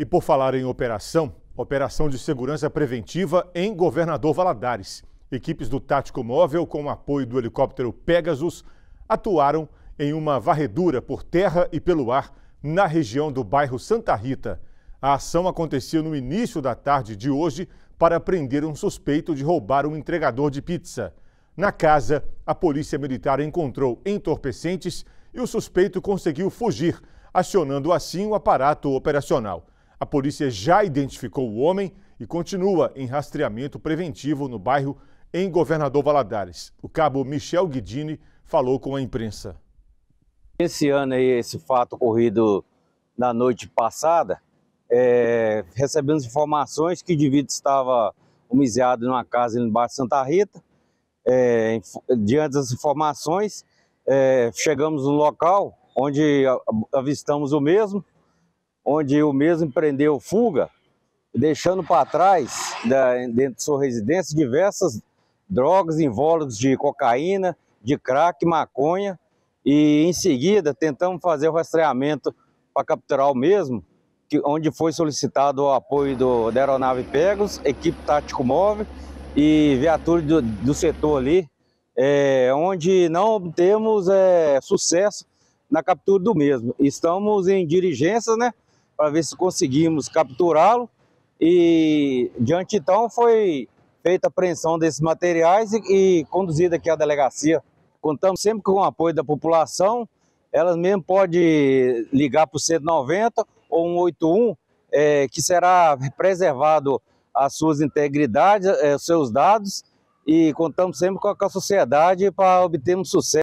E por falar em operação, operação de segurança preventiva em Governador Valadares. Equipes do Tático Móvel, com o apoio do helicóptero Pegasus, atuaram em uma varredura por terra e pelo ar na região do bairro Santa Rita. A ação aconteceu no início da tarde de hoje para prender um suspeito de roubar um entregador de pizza. Na casa, a polícia militar encontrou entorpecentes e o suspeito conseguiu fugir, acionando assim o aparato operacional. A polícia já identificou o homem e continua em rastreamento preventivo no bairro em Governador Valadares. O cabo Michel Guidini falou com a imprensa. Esse ano aí, esse fato ocorrido na noite passada, é, recebemos informações que o indivíduo estava em numa casa no bairro Santa Rita. É, diante das informações, é, chegamos no local onde avistamos o mesmo onde o mesmo empreendeu fuga, deixando para trás, da, dentro de sua residência, diversas drogas, invólucros de cocaína, de crack, maconha, e em seguida tentamos fazer o rastreamento para capturar o mesmo, que, onde foi solicitado o apoio do, da aeronave Pegasus, equipe tático móvel e viatura do, do setor ali, é, onde não temos é, sucesso na captura do mesmo. Estamos em diligência, né? para ver se conseguimos capturá-lo. E diante então foi feita a apreensão desses materiais e, e conduzida aqui à delegacia. Contamos sempre com o apoio da população, elas mesmo podem ligar para o 190 ou 181, é, que será preservado as suas integridades, é, os é, seus dados, e contamos sempre com a, com a sociedade para obtermos sucesso.